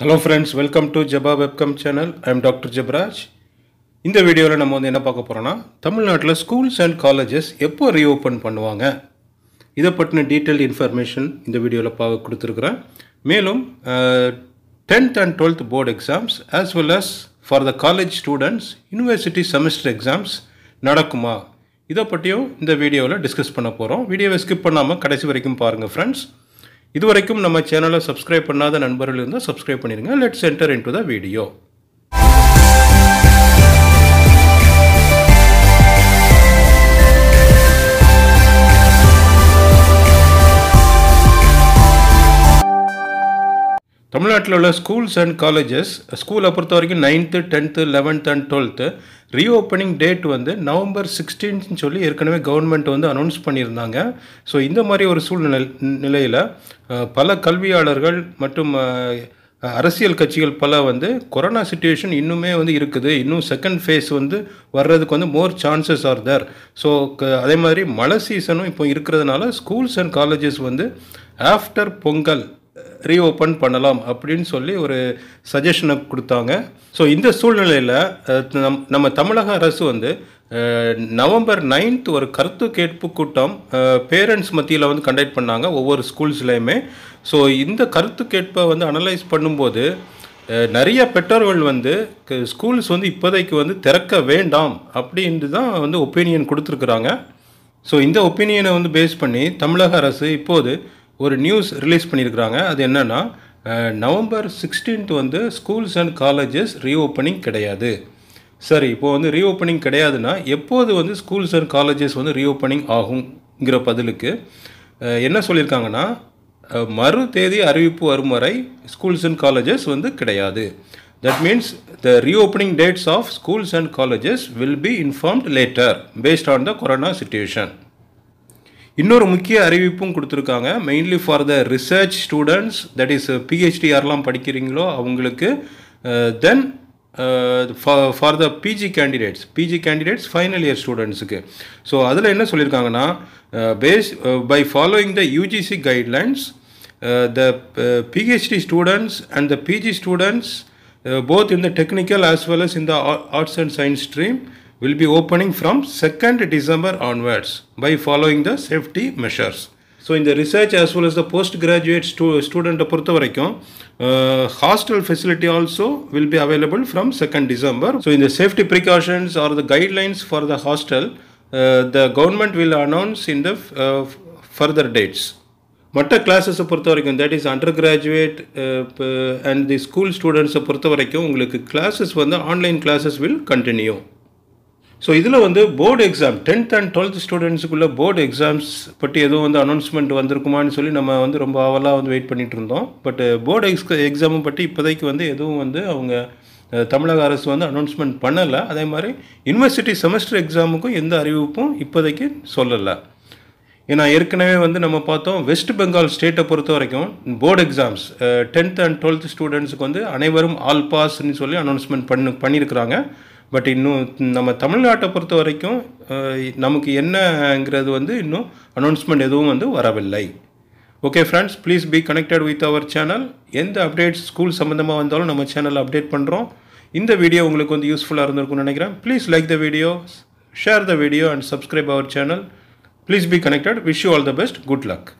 Hello friends welcome to ஜபா webcam channel I am doctor Jebaraj இந்த வீடியோவில் நம்ம வந்து என்ன பார்க்க போகிறோன்னா தமிழ்நாட்டில் ஸ்கூல்ஸ் அண்ட் காலேஜஸ் எப்போ ரீஓப்பன் பண்ணுவாங்க இதை பற்றின டீட்டெயில் இன்ஃபர்மேஷன் இந்த வீடியோவில் பார்க்க கொடுத்துருக்குறேன் மேலும் tenth and twelfth board exams as well as for the college students university semester exams நடக்குமா இதை பற்றியும் இந்த வீடியோவில் டிஸ்கஸ் பண்ண போகிறோம் வீடியோவை ஸ்கிப் பண்ணாமல் கடைசி வரைக்கும் பாருங்கள் ஃப்ரெண்ட்ஸ் இதுவரைக்கும் நம்ம சேனலை சப்ஸ்கிரைப் பண்ணாத நண்பர்கள் இருந்தால் சப்ஸ்கிரைப் பண்ணிடுங்க let's enter into the video தமிழ்நாட்டில் உள்ள ஸ்கூல்ஸ் அண்ட் காலேஜஸ் ஸ்கூலை பொறுத்த வரைக்கும் ninth tenth eleventh and twelfth reopening date வந்து நவம்பர் சிக்ஸ்டீன்த்னு சொல்லி ஏற்கனவே கவர்மெண்ட் வந்து அனௌன்ஸ் பண்ணியிருந்தாங்க ஸோ இந்த மாதிரி ஒரு சூழ்நிலை நிலையில் பல கல்வியாளர்கள் மற்றும் அரசியல் கட்சிகள் பல வந்து கொரோனா சுச்சுவேஷன் இன்னுமே வந்து இருக்குது இன்னும் செகண்ட் ஃபேஸ் வந்து வர்றதுக்கு வந்து more chances are there so அதே மாதிரி மழை சீசனும் இப்போ இருக்கிறதுனால ஸ்கூல்ஸ் அண்ட் காலேஜஸ் வந்து ஆஃப்டர் பொங்கல் ரீஓப்பன் பண்ணலாம் அப்படின்னு சொல்லி ஒரு சஜஷனை கொடுத்தாங்க ஸோ இந்த சூழ்நிலையில் நம் நம்ம தமிழக அரசு வந்து நவம்பர் நைன்த் ஒரு கருத்து கேட்பு கூட்டம் பேரண்ட்ஸ் மத்தியில் வந்து கண்டக்ட் பண்ணாங்க ஒவ்வொரு ஸ்கூல்ஸ்லேயுமே ஸோ இந்த கருத்து கேட்பை வந்து அனலைஸ் பண்ணும்போது நிறைய பெற்றோர்கள் வந்து ஸ்கூல்ஸ் வந்து இப்போதைக்கு வந்து திறக்க வேண்டாம் அப்படின்ட்டு தான் வந்து ஒப்பீனியன் கொடுத்துருக்குறாங்க ஸோ இந்த ஒப்பீனியனை வந்து பேஸ் பண்ணி தமிழக அரசு இப்போது ஒரு நியூஸ் ரிலீஸ் பண்ணியிருக்கிறாங்க அது என்னென்னா நவம்பர் சிக்ஸ்டீன்த் வந்து ஸ்கூல்ஸ் அண்ட் காலேஜஸ் ரீஓப்பனிங் கிடையாது சரி இப்போது வந்து ரீஓப்பனிங் கிடையாதுன்னா எப்போது வந்து ஸ்கூல்ஸ் அண்ட் காலேஜஸ் வந்து ரீஓப்பனிங் ஆகுங்கிற பதிலுக்கு என்ன சொல்லியிருக்காங்கன்னா மறு தேதி அறிவிப்பு வரும் வரை ஸ்கூல்ஸ் அண்ட் காலேஜஸ் வந்து கிடையாது that means the reopening dates of schools and colleges will be informed later based on the corona situation இன்னொரு முக்கிய அறிவிப்பும் கொடுத்துருக்காங்க mainly for the research students that is PhD யாரெல்லாம் படிக்கிறீங்களோ அவங்களுக்கு then for the PG candidates PG candidates final year ஸ்டூடெண்ட்ஸுக்கு so அதில் என்ன சொல்லியிருக்காங்கன்னா based by following the UGC guidelines the PhD students and the PG students both இந்த technical as well as இந்த arts and science stream will be opening from 2nd December onwards by following the safety measures. So in the research as well as the postgraduate stu student uh, hostel facility also will be available from 2nd December. So in the safety precautions or the guidelines for the hostel, uh, the government will announce in the uh, further dates. மற்ற classes பொறுத்த வரைக்கும் that is undergraduate and the school ஸ்டூடெண்ட்ஸை பொறுத்த வரைக்கும் உங்களுக்கு classes வந்து online classes will continue so இதில் வந்து board exam tenth and twelfth ஸ்டூடெண்ட்ஸுக்குள்ள போர்டு எக்ஸாம்ஸ் பற்றி எதுவும் வந்து அனௌன்ஸ்மெண்ட் வந்திருக்குமான்னு சொல்லி நம்ம வந்து ரொம்ப ஆவலாக வந்து வெயிட் பண்ணிகிட்டு இருந்தோம் பட் போர்டு எக்ஸ் எக்ஸாமும் பற்றி இப்போதைக்கு வந்து எதுவும் வந்து அவங்க தமிழக அரசு வந்து அனௌன்ஸ்மெண்ட் பண்ணலை அதே மாதிரி யூனிவர்சிட்டி செமஸ்டர் எக்ஸாமுக்கும் எந்த அறிவிப்பும் இப்போதைக்கு சொல்லலை ஏன்னா ஏற்கனவே வந்து நம்ம பார்த்தோம் வெஸ்ட் பெங்கால் ஸ்டேட்டை பொறுத்த வரைக்கும் board exams tenth and twelfth ஸ்டூடெண்ட்ஸுக்கு வந்து அனைவரும் ஆல் பாஸ்ன்னு சொல்லி அனௌன்ஸ்மெண்ட் பண்ணு பண்ணியிருக்கிறாங்க பட் இன்னும் நம்ம தமிழ்நாட்டை பொறுத்த வரைக்கும் நமக்கு என்னங்கிறது வந்து இன்னும் அனௌன்ஸ்மெண்ட் எதுவும் வந்து வரவில்லை okay friends please be connected with our channel எந்த அப்டேட்ஸ் ஸ்கூல் சம்மந்தமாக வந்தாலும் நம்ம சேனலில் அப்டேட் பண்ணுறோம் இந்த வீடியோ உங்களுக்கு வந்து யூஸ்ஃபுல்லாக இருந்திருக்கும்னு நினைக்கிறேன் please like the video share the video and subscribe our channel please be connected wish you all the best good luck